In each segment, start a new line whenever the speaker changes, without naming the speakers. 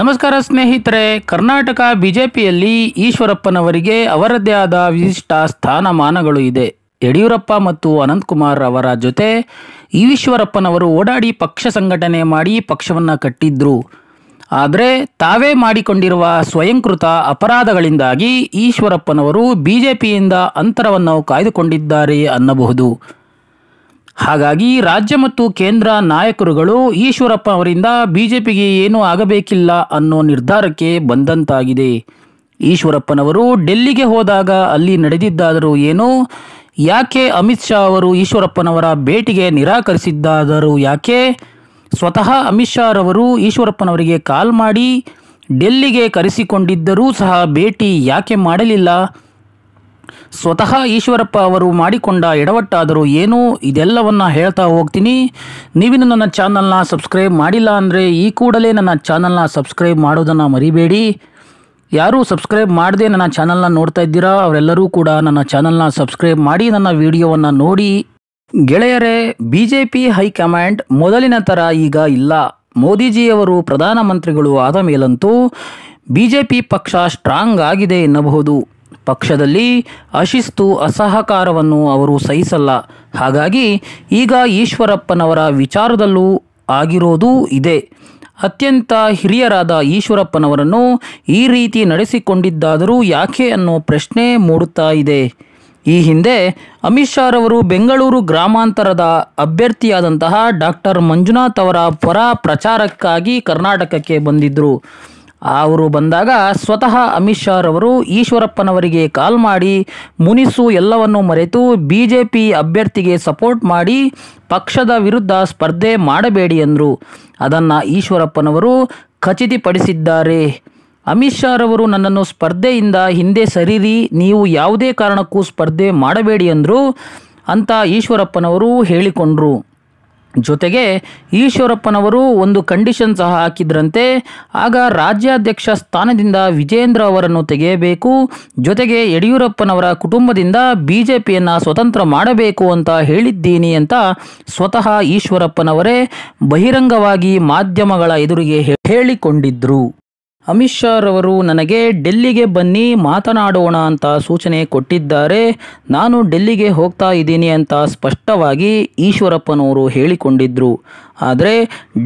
ನಮಸ್ಕಾರ ಸ್ನೇಹಿತರೆ ಕರ್ನಾಟಕ ಬಿಜೆಪಿಯಲ್ಲಿ ಈಶ್ವರಪ್ಪನವರಿಗೆ ಅವರದ್ದೇ ಆದ ವಿಶಿಷ್ಟ ಸ್ಥಾನಮಾನಗಳು ಇದೆ ಯಡಿಯೂರಪ್ಪ ಮತ್ತು ಅನಂತಕುಮಾರ್ ಅವರ ಜೊತೆ ಈಶ್ವರಪ್ಪನವರು ಓಡಾಡಿ ಪಕ್ಷ ಸಂಘಟನೆ ಮಾಡಿ ಪಕ್ಷವನ್ನು ಕಟ್ಟಿದ್ರು ಆದರೆ ತಾವೇ ಮಾಡಿಕೊಂಡಿರುವ ಸ್ವಯಂಕೃತ ಅಪರಾಧಗಳಿಂದಾಗಿ ಈಶ್ವರಪ್ಪನವರು ಬಿ ಜೆ ಪಿಯಿಂದ ಅಂತರವನ್ನು ಕಾಯ್ದುಕೊಂಡಿದ್ದಾರೆ ಅನ್ನಬಹುದು ಹಾಗಾಗಿ ರಾಜ್ಯ ಮತ್ತು ಕೇಂದ್ರ ನಾಯಕರುಗಳು ಈಶ್ವರಪ್ಪ ಅವರಿಂದ ಬಿಜೆಪಿಗೆ ಏನೂ ಆಗಬೇಕಿಲ್ಲ ಅನ್ನೋ ನಿರ್ಧಾರಕ್ಕೆ ಬಂದಂತಾಗಿದೆ ಈಶ್ವರಪ್ಪನವರು ಡೆಲ್ಲಿಗೆ ಹೋದಾಗ ಅಲ್ಲಿ ನಡೆದಿದ್ದಾದರೂ ಏನು ಯಾಕೆ ಅಮಿತ್ ಶಾ ಅವರು ಈಶ್ವರಪ್ಪನವರ ಭೇಟಿಗೆ ನಿರಾಕರಿಸಿದ್ದಾದರೂ ಯಾಕೆ ಸ್ವತಃ ಅಮಿತ್ ಶಾ ರವರು ಈಶ್ವರಪ್ಪನವರಿಗೆ ಕಾಲ್ ಮಾಡಿ ಡೆಲ್ಲಿಗೆ ಕರೆಸಿಕೊಂಡಿದ್ದರೂ ಸಹ ಭೇಟಿ ಯಾಕೆ ಮಾಡಲಿಲ್ಲ ಸ್ವತಃ ಈಶ್ವರಪ್ಪ ಅವರು ಮಾಡಿಕೊಂಡ ಎಡವಟ್ಟಾದರೂ ಏನು ಇದೆಲ್ಲವನ್ನ ಹೇಳ್ತಾ ಹೋಗ್ತೀನಿ ನೀವಿನ್ನು ನನ್ನ ಚಾನಲ್ನ ಸಬ್ಸ್ಕ್ರೈಬ್ ಮಾಡಿಲ್ಲ ಅಂದರೆ ಈ ಕೂಡಲೇ ನನ್ನ ಚಾನಲ್ನ ಸಬ್ಸ್ಕ್ರೈಬ್ ಮಾಡೋದನ್ನು ಮರಿಬೇಡಿ ಯಾರು ಸಬ್ಸ್ಕ್ರೈಬ್ ಮಾಡದೆ ನನ್ನ ಚಾನಲ್ನ ನೋಡ್ತಾ ಇದ್ದೀರಾ ಅವರೆಲ್ಲರೂ ಕೂಡ ನನ್ನ ಚಾನಲ್ನ ಸಬ್ಸ್ಕ್ರೈಬ್ ಮಾಡಿ ನನ್ನ ವಿಡಿಯೋವನ್ನು ನೋಡಿ ಗೆಳೆಯರೇ ಬಿ ಜೆ ಪಿ ಹೈಕಮಾಂಡ್ ಮೊದಲಿನ ಥರ ಈಗ ಇಲ್ಲ ಮೋದಿಜಿಯವರು ಪ್ರಧಾನಮಂತ್ರಿಗಳು ಆದ ಮೇಲಂತೂ ಬಿ ಜೆ ಪಿ ಪಕ್ಷ ಸ್ಟ್ರಾಂಗ್ ಆಗಿದೆ ಎನ್ನಬಹುದು ಪಕ್ಷದಲ್ಲಿ ಅಶಿಸ್ತು ಅಸಹಕಾರವನ್ನು ಅವರು ಸಹಿಸಲ್ಲ ಹಾಗಾಗಿ ಈಗ ಈಶ್ವರಪ್ಪನವರ ವಿಚಾರದಲ್ಲೂ ಆಗಿರೋದು ಇದೆ ಅತ್ಯಂತ ಹಿರಿಯರಾದ ಈಶ್ವರಪ್ಪನವರನ್ನು ಈ ರೀತಿ ನಡೆಸಿಕೊಂಡಿದ್ದಾದರೂ ಯಾಕೆ ಅನ್ನೋ ಪ್ರಶ್ನೆ ಮೂಡುತ್ತಾ ಇದೆ ಈ ಹಿಂದೆ ಅಮಿತ್ ಶಾರವರು ಬೆಂಗಳೂರು ಗ್ರಾಮಾಂತರದ ಅಭ್ಯರ್ಥಿಯಾದಂತಹ ಡಾಕ್ಟರ್ ಮಂಜುನಾಥ್ ಅವರ ಪರ ಪ್ರಚಾರಕ್ಕಾಗಿ ಕರ್ನಾಟಕಕ್ಕೆ ಬಂದಿದ್ದರು ಅವರು ಬಂದಾಗ ಸ್ವತಃ ಅಮಿತ್ ಶಾರವರು ಈಶ್ವರಪ್ಪನವರಿಗೆ ಕಾಲ್ ಮಾಡಿ ಮುನಿಸು ಎಲ್ಲವನ್ನೂ ಮರೆತು ಬಿ ಜೆ ಪಿ ಅಭ್ಯರ್ಥಿಗೆ ಸಪೋರ್ಟ್ ಮಾಡಿ ಪಕ್ಷದ ವಿರುದ್ಧ ಸ್ಪರ್ಧೆ ಮಾಡಬೇಡಿ ಎಂದರು ಅದನ್ನು ಈಶ್ವರಪ್ಪನವರು ಖಚಿತಪಡಿಸಿದ್ದಾರೆ ಅಮಿತ್ ಶಾರವರು ನನ್ನನ್ನು ಸ್ಪರ್ಧೆಯಿಂದ ಹಿಂದೆ ಸರಿರಿ ನೀವು ಯಾವುದೇ ಕಾರಣಕ್ಕೂ ಸ್ಪರ್ಧೆ ಮಾಡಬೇಡಿ ಎಂದರು ಅಂತ ಈಶ್ವರಪ್ಪನವರು ಹೇಳಿಕೊಂಡರು ಜೊತೆಗೆ ಈಶ್ವರಪ್ಪನವರು ಒಂದು ಕಂಡೀಷನ್ ಸಹ ಹಾಕಿದ್ರಂತೆ ಆಗ ರಾಜ್ಯಾಧ್ಯಕ್ಷ ಸ್ಥಾನದಿಂದ ವಿಜೇಂದ್ರ ಅವರನ್ನು ತೆಗೆಯಬೇಕು ಜೊತೆಗೆ ಯಡಿಯೂರಪ್ಪನವರ ಕುಟುಂಬದಿಂದ ಬಿ ಜೆ ಸ್ವತಂತ್ರ ಮಾಡಬೇಕು ಅಂತ ಹೇಳಿದ್ದೀನಿ ಅಂತ ಸ್ವತಃ ಈಶ್ವರಪ್ಪನವರೇ ಬಹಿರಂಗವಾಗಿ ಮಾಧ್ಯಮಗಳ ಎದುರಿಗೆ ಹೇಳಿಕೊಂಡಿದ್ದರು ಅಮಿತ್ ಶಾ ರವರು ನನಗೆ ಡೆಲ್ಲಿಗೆ ಬನ್ನಿ ಮಾತನಾಡೋಣ ಅಂತ ಸೂಚನೆ ಕೊಟ್ಟಿದ್ದಾರೆ ನಾನು ಡೆಲ್ಲಿಗೆ ಹೋಗ್ತಾ ಇದ್ದೀನಿ ಅಂತ ಸ್ಪಷ್ಟವಾಗಿ ಈಶ್ವರಪ್ಪನವರು ಹೇಳಿಕೊಂಡಿದ್ದರು ಆದರೆ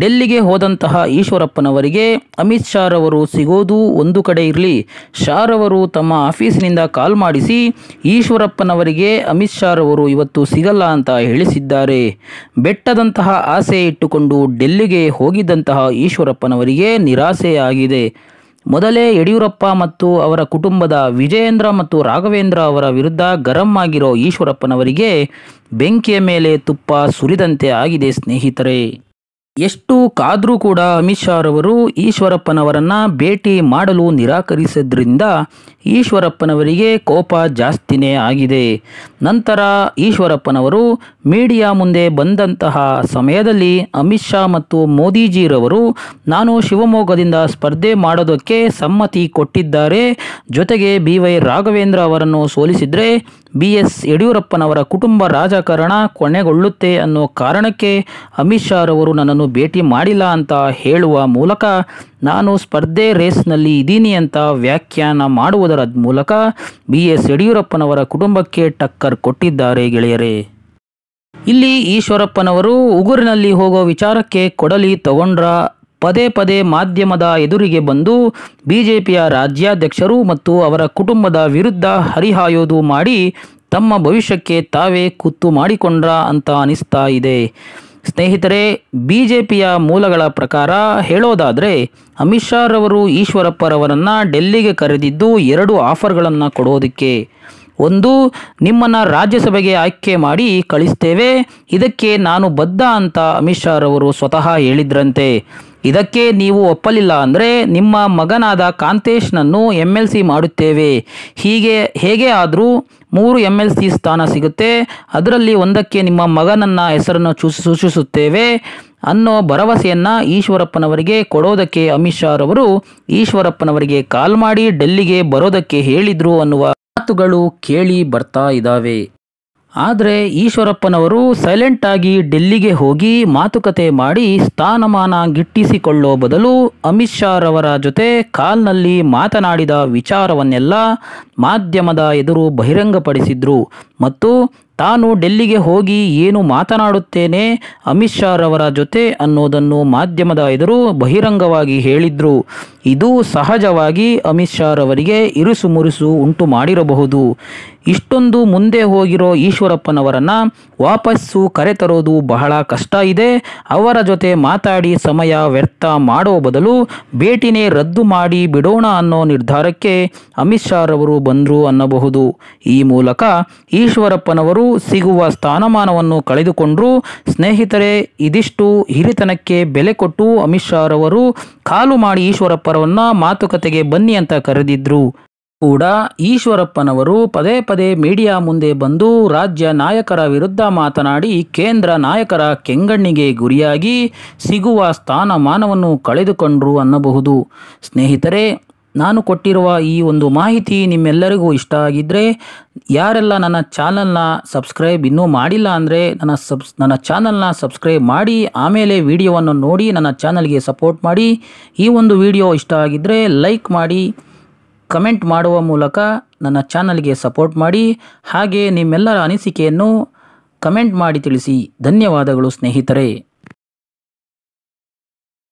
ಡೆಲ್ಲಿಗೆ ಹೋದಂತಹ ಈಶ್ವರಪ್ಪನವರಿಗೆ ಅಮಿತ್ ಶಾ ರವರು ಸಿಗೋದು ಒಂದು ಕಡೆ ಇರಲಿ ಶಾರವರು ತಮ್ಮ ಆಫೀಸಿನಿಂದ ಕಾಲ್ ಮಾಡಿಸಿ ಈಶ್ವರಪ್ಪನವರಿಗೆ ಅಮಿತ್ ಶಾ ರವರು ಇವತ್ತು ಸಿಗಲ್ಲ ಅಂತ ಹೇಳಿಸಿದ್ದಾರೆ ಬೆಟ್ಟದಂತಹ ಆಸೆ ಇಟ್ಟುಕೊಂಡು ಡೆಲ್ಲಿಗೆ ಹೋಗಿದ್ದಂತಹ ಈಶ್ವರಪ್ಪನವರಿಗೆ ನಿರಾಸೆ ಆಗಿದೆ ಮೊದಲೇ ಯಡಿಯೂರಪ್ಪ ಮತ್ತು ಅವರ ಕುಟುಂಬದ ವಿಜಯೇಂದ್ರ ಮತ್ತು ರಾಘವೇಂದ್ರ ಅವರ ವಿರುದ್ಧ ಗರಂ ಆಗಿರೋ ಈಶ್ವರಪ್ಪನವರಿಗೆ ಬೆಂಕಿಯ ಮೇಲೆ ತುಪ್ಪ ಸುರಿದಂತೆ ಆಗಿದೆ ಸ್ನೇಹಿತರೆ ಎಷ್ಟು ಕಾದರೂ ಕೂಡ ಅಮಿತ್ ಶಾ ರವರು ಈಶ್ವರಪ್ಪನವರನ್ನು ಭೇಟಿ ಮಾಡಲು ನಿರಾಕರಿಸಿದ್ರಿಂದ ಈಶ್ವರಪ್ಪನವರಿಗೆ ಕೋಪ ಜಾಸ್ತಿನೇ ಆಗಿದೆ ನಂತರ ಈಶ್ವರಪ್ಪನವರು ಮೀಡಿಯಾ ಮುಂದೆ ಬಂದಂತಹ ಸಮಯದಲ್ಲಿ ಅಮಿತ್ ಶಾ ಮತ್ತು ಮೋದಿಜಿರವರು ನಾನು ಶಿವಮೊಗ್ಗದಿಂದ ಸ್ಪರ್ಧೆ ಮಾಡೋದಕ್ಕೆ ಸಮ್ಮತಿ ಕೊಟ್ಟಿದ್ದಾರೆ ಜೊತೆಗೆ ಬಿ ವೈ ರಾಘವೇಂದ್ರ ಅವರನ್ನು ಸೋಲಿಸಿದರೆ ಬಿ ಎಸ್ ಯಡಿಯೂರಪ್ಪನವರ ಕುಟುಂಬ ರಾಜಕಾರಣ ಕೊನೆಗೊಳ್ಳುತ್ತೆ ಅನ್ನೋ ಕಾರಣಕ್ಕೆ ಅಮಿತ್ ಶಾರವರು ನನ್ನನ್ನು ಭೇಟಿ ಮಾಡಿಲ್ಲ ಅಂತ ಹೇಳುವ ಮೂಲಕ ನಾನು ಸ್ಪರ್ಧೆ ರೇಸ್ನಲ್ಲಿ ಇದ್ದೀನಿ ಅಂತ ವ್ಯಾಖ್ಯಾನ ಮಾಡುವುದರ ಮೂಲಕ ಬಿ ಎಸ್ ಯಡಿಯೂರಪ್ಪನವರ ಕುಟುಂಬಕ್ಕೆ ಟಕ್ಕರ್ ಕೊಟ್ಟಿದ್ದಾರೆ ಗೆಳೆಯರೇ ಇಲ್ಲಿ ಈಶ್ವರಪ್ಪನವರು ಉಗುರಿನಲ್ಲಿ ಹೋಗೋ ವಿಚಾರಕ್ಕೆ ಕೊಡಲಿ ತಗೊಂಡ್ರ ಪದೇ ಪದೇ ಮಾಧ್ಯಮದ ಎದುರಿಗೆ ಬಂದು ಬಿಜೆಪಿಯ ರಾಜ್ಯಾಧ್ಯಕ್ಷರು ಮತ್ತು ಅವರ ಕುಟುಂಬದ ವಿರುದ್ಧ ಹರಿಹಾಯೋದು ಮಾಡಿ ತಮ್ಮ ಭವಿಷ್ಯಕ್ಕೆ ತಾವೇ ಕುತ್ತು ಮಾಡಿಕೊಂಡ್ರ ಅಂತ ಅನಿಸ್ತಾ ಇದೆ ಸ್ನೇಹಿತರೆ ಬಿ ಜೆ ಪಿಯ ಮೂಲಗಳ ಪ್ರಕಾರ ಹೇಳೋದಾದರೆ ಅಮಿತ್ ಶಾರವರು ಈಶ್ವರಪ್ಪರವರನ್ನು ಡೆಲ್ಲಿಗೆ ಕರೆದಿದ್ದು ಎರಡು ಆಫರ್ಗಳನ್ನು ಕೊಡೋದಕ್ಕೆ ಒಂದು ನಿಮ್ಮನ್ನು ರಾಜ್ಯಸಭೆಗೆ ಆಯ್ಕೆ ಮಾಡಿ ಕಳಿಸ್ತೇವೆ ಇದಕ್ಕೆ ನಾನು ಬದ್ಧ ಅಂತ ಅಮಿತ್ ಶಾರವರು ಸ್ವತಃ ಹೇಳಿದ್ರಂತೆ ಇದಕ್ಕೆ ನೀವು ಒಪ್ಪಲಿಲ್ಲ ಅಂದರೆ ನಿಮ್ಮ ಮಗನಾದ ಕಾಂತೇಶ್ನನ್ನು ಎಮ್ ಎಲ್ ಸಿ ಮಾಡುತ್ತೇವೆ ಹೀಗೆ ಹೇಗೆ ಆದರೂ ಮೂರು ಎಮ್ ಎಲ್ ಸಿ ಸ್ಥಾನ ಸಿಗುತ್ತೆ ಅದರಲ್ಲಿ ಒಂದಕ್ಕೆ ನಿಮ್ಮ ಮಗನನ್ನ ಹೆಸರನ್ನು ಸೂಚಿಸುತ್ತೇವೆ ಅನ್ನೋ ಭರವಸೆಯನ್ನು ಈಶ್ವರಪ್ಪನವರಿಗೆ ಕೊಡೋದಕ್ಕೆ ಅಮಿತ್ ಶಾರವರು ಈಶ್ವರಪ್ಪನವರಿಗೆ ಕಾಲ್ ಮಾಡಿ ಡೆಲ್ಲಿಗೆ ಬರೋದಕ್ಕೆ ಹೇಳಿದರು ಅನ್ನುವ ಮಾತುಗಳು ಕೇಳಿ ಬರ್ತಾ ಇದ್ದಾವೆ ಆದರೆ ಈಶ್ವರಪ್ಪನವರು ಸೈಲೆಂಟ್ ಆಗಿ ಡೆಲ್ಲಿಗೆ ಹೋಗಿ ಮಾತುಕತೆ ಮಾಡಿ ಸ್ಥಾನಮಾನ ಗಿಟ್ಟಿಸಿಕೊಳ್ಳೋ ಬದಲು ಅಮಿತ್ ಶಾರವರ ಜೊತೆ ಕಾಲ್ನಲ್ಲಿ ಮಾತನಾಡಿದ ವಿಚಾರವನ್ನೆಲ್ಲ ಮಾಧ್ಯಮದ ಎದುರು ಬಹಿರಂಗಪಡಿಸಿದ್ರು ಮತ್ತು ತಾನು ಡೆಲ್ಲಿಗೆ ಹೋಗಿ ಏನು ಮಾತನಾಡುತ್ತೇನೆ ಅಮಿತ್ ಶಾರವರ ಜೊತೆ ಅನ್ನೋದನ್ನು ಮಾಧ್ಯಮದ ಎದುರು ಬಹಿರಂಗವಾಗಿ ಹೇಳಿದ್ರು ಇದು ಸಹಜವಾಗಿ ಅಮಿತ್ ಶಾರವರಿಗೆ ಇರುಸುಮುರುಸು ಉಂಟು ಮಾಡಿರಬಹುದು ಇಷ್ಟೊಂದು ಮುಂದೆ ಹೋಗಿರೋ ಈಶ್ವರಪ್ಪನವರನ್ನು ವಾಪಸ್ಸು ಕರೆತರೋದು ಬಹಳ ಕಷ್ಟ ಇದೆ ಅವರ ಜೊತೆ ಮಾತಾಡಿ ಸಮಯ ವ್ಯರ್ಥ ಮಾಡೋ ಬದಲು ಭೇಟಿನೇ ರದ್ದು ಮಾಡಿ ಬಿಡೋಣ ಅನ್ನೋ ನಿರ್ಧಾರಕ್ಕೆ ಅಮಿತ್ ಶಾರವರು ಬಂದರು ಅನ್ನಬಹುದು ಈ ಮೂಲಕ ಈಶ್ವರಪ್ಪನವರು ಸಿಗುವ ಸ್ಥಾನಮಾನವನ್ನು ಕಳೆದುಕೊಂಡರು ಸ್ನೇಹಿತರೆ ಇದಿಷ್ಟು ಹಿರಿತನಕ್ಕೆ ಬೆಲೆ ಕೊಟ್ಟು ಅಮಿತ್ ಶಾರವರು ಕಾಲು ಮಾಡಿ ಈಶ್ವರಪ್ಪರವನ್ನ ಮಾತುಕತೆಗೆ ಬನ್ನಿ ಅಂತ ಕರೆದಿದ್ರು ಕೂಡ ಈಶ್ವರಪ್ಪನವರು ಪದೇ ಪದೇ ಮೀಡಿಯಾ ಮುಂದೆ ಬಂದು ರಾಜ್ಯ ನಾಯಕರ ವಿರುದ್ಧ ಮಾತನಾಡಿ ಕೇಂದ್ರ ನಾಯಕರ ಕೆಂಗಣ್ಣಿಗೆ ಗುರಿಯಾಗಿ ಸಿಗುವ ಸ್ಥಾನಮಾನವನ್ನು ಕಳೆದುಕೊಂಡರು ಅನ್ನಬಹುದು ಸ್ನೇಹಿತರೆ ನಾನು ಕೊಟ್ಟಿರುವ ಈ ಒಂದು ಮಾಹಿತಿ ನಿಮ್ಮೆಲ್ಲರಿಗೂ ಇಷ್ಟ ಆಗಿದ್ದರೆ ಯಾರೆಲ್ಲ ನನ್ನ ಚಾನಲ್ನ ಸಬ್ಸ್ಕ್ರೈಬ್ ಇನ್ನೂ ಮಾಡಿಲ್ಲ ಅಂದರೆ ನನ್ನ ಸಬ್ಸ್ ನನ್ನ ಚಾನಲ್ನ ಸಬ್ಸ್ಕ್ರೈಬ್ ಮಾಡಿ ಆಮೇಲೆ ವಿಡಿಯೋವನ್ನು ನೋಡಿ ನನ್ನ ಚಾನಲ್ಗೆ ಸಪೋರ್ಟ್ ಮಾಡಿ ಈ ಒಂದು ವಿಡಿಯೋ ಇಷ್ಟ ಆಗಿದ್ದರೆ ಲೈಕ್ ಮಾಡಿ ಕಮೆಂಟ್ ಮಾಡುವ ಮೂಲಕ ನನ್ನ ಚಾನಲ್ಗೆ ಸಪೋರ್ಟ್ ಮಾಡಿ ಹಾಗೆ ನಿಮ್ಮೆಲ್ಲರ ಅನಿಸಿಕೆಯನ್ನು ಕಮೆಂಟ್ ಮಾಡಿ ತಿಳಿಸಿ ಧನ್ಯವಾದಗಳು ಸ್ನೇಹಿತರೆ